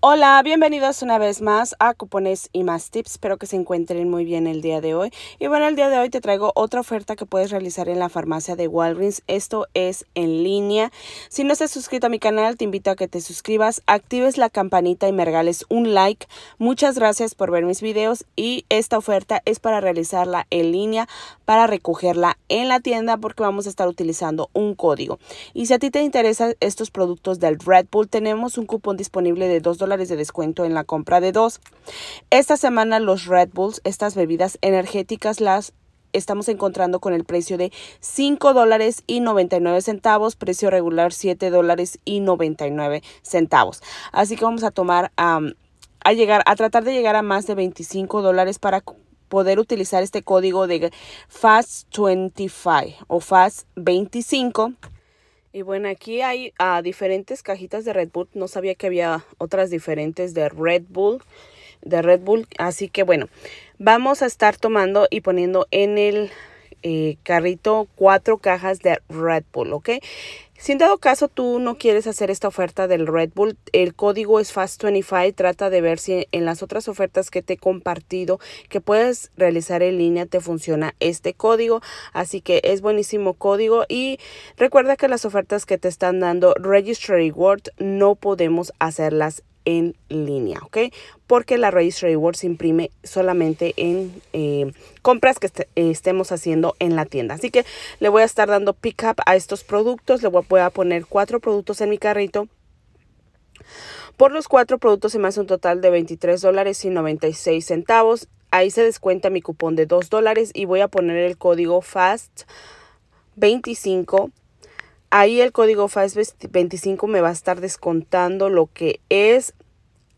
Hola, bienvenidos una vez más a Cupones y más Tips. Espero que se encuentren muy bien el día de hoy. Y bueno, el día de hoy te traigo otra oferta que puedes realizar en la farmacia de Walgreens. Esto es en línea. Si no estás suscrito a mi canal, te invito a que te suscribas, actives la campanita y me regales un like. Muchas gracias por ver mis videos y esta oferta es para realizarla en línea, para recogerla en la tienda porque vamos a estar utilizando un código. Y si a ti te interesan estos productos del Red Bull, tenemos un cupón disponible de 2 de descuento en la compra de dos. Esta semana los Red Bulls, estas bebidas energéticas, las estamos encontrando con el precio de 5 dólares y 99 centavos, precio regular 7 dólares y 99 centavos. Así que vamos a tomar a llegar a tratar de llegar a más de 25 dólares para poder utilizar este código de FAST25 o FAST25 y bueno, aquí hay ah, diferentes cajitas de Red Bull. No sabía que había otras diferentes de Red Bull. De Red Bull. Así que bueno, vamos a estar tomando y poniendo en el eh, carrito cuatro cajas de Red Bull, ¿ok? Sin dado caso tú no quieres hacer esta oferta del Red Bull, el código es FAST25. Trata de ver si en las otras ofertas que te he compartido que puedes realizar en línea te funciona este código. Así que es buenísimo código. Y recuerda que las ofertas que te están dando Registry Word no podemos hacerlas en línea, ¿ok? Porque la Registry Rewards imprime solamente en eh, compras que estemos haciendo en la tienda. Así que le voy a estar dando pick up a estos productos. Le voy a, poner cuatro productos en mi carrito. Por los cuatro productos se me hace un total de 23 dólares y 96 centavos. Ahí se descuenta mi cupón de 2 dólares y voy a poner el código FAST 25 Ahí el código FAS 25 me va a estar descontando lo que es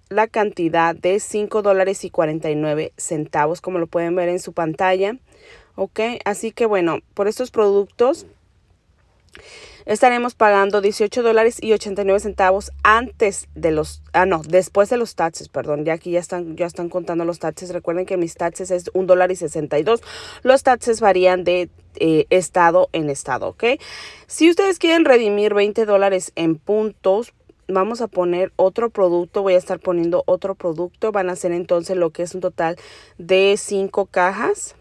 la cantidad de $5.49, y centavos, como lo pueden ver en su pantalla. Ok, así que bueno, por estos productos estaremos pagando 18 dólares y 89 centavos antes de los, ah no, después de los taxes, perdón, ya aquí ya están, ya están contando los taxes, recuerden que mis taxes es 1 dólar y 62, los taxes varían de eh, estado en estado, ¿ok? Si ustedes quieren redimir 20 dólares en puntos, vamos a poner otro producto, voy a estar poniendo otro producto, van a ser entonces lo que es un total de 5 cajas,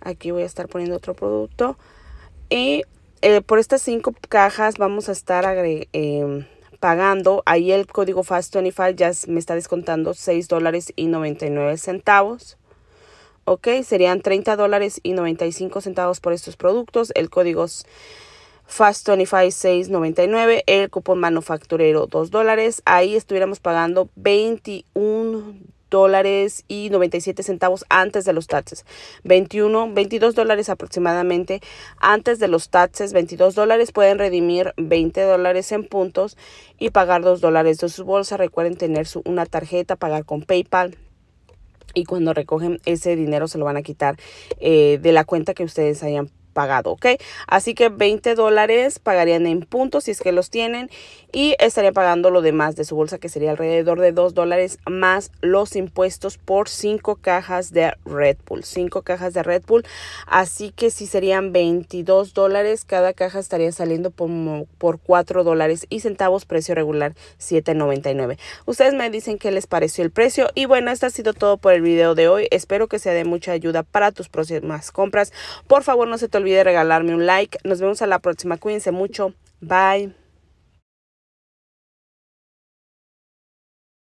aquí voy a estar poniendo otro producto y eh, por estas cinco cajas vamos a estar eh, pagando, ahí el código FAST25 ya me está descontando 6 dólares y 99 centavos. Ok, serían 30 dólares y 95 centavos por estos productos. El código fast 699, el cupón manufacturero 2 dólares. Ahí estuviéramos pagando 21 dólares y 97 centavos antes de los taxes, 21, 22 dólares aproximadamente antes de los taxes, 22 dólares pueden redimir 20 dólares en puntos y pagar 2 dólares de su bolsa. Recuerden tener su, una tarjeta, pagar con PayPal, y cuando recogen ese dinero se lo van a quitar eh, de la cuenta que ustedes hayan pagado, ¿ok? Así que 20 dólares pagarían en puntos si es que los tienen y estarían pagando lo demás de su bolsa que sería alrededor de 2 dólares más los impuestos por 5 cajas de Red Bull, 5 cajas de Red Bull, así que si serían 22 dólares, cada caja estaría saliendo por, por 4 dólares y centavos, precio regular 7.99. Ustedes me dicen qué les pareció el precio y bueno, esto ha sido todo por el video de hoy, espero que sea de mucha ayuda para tus próximas compras, por favor no se te olvide de regalarme un like. Nos vemos a la próxima. Cuídense mucho. Bye.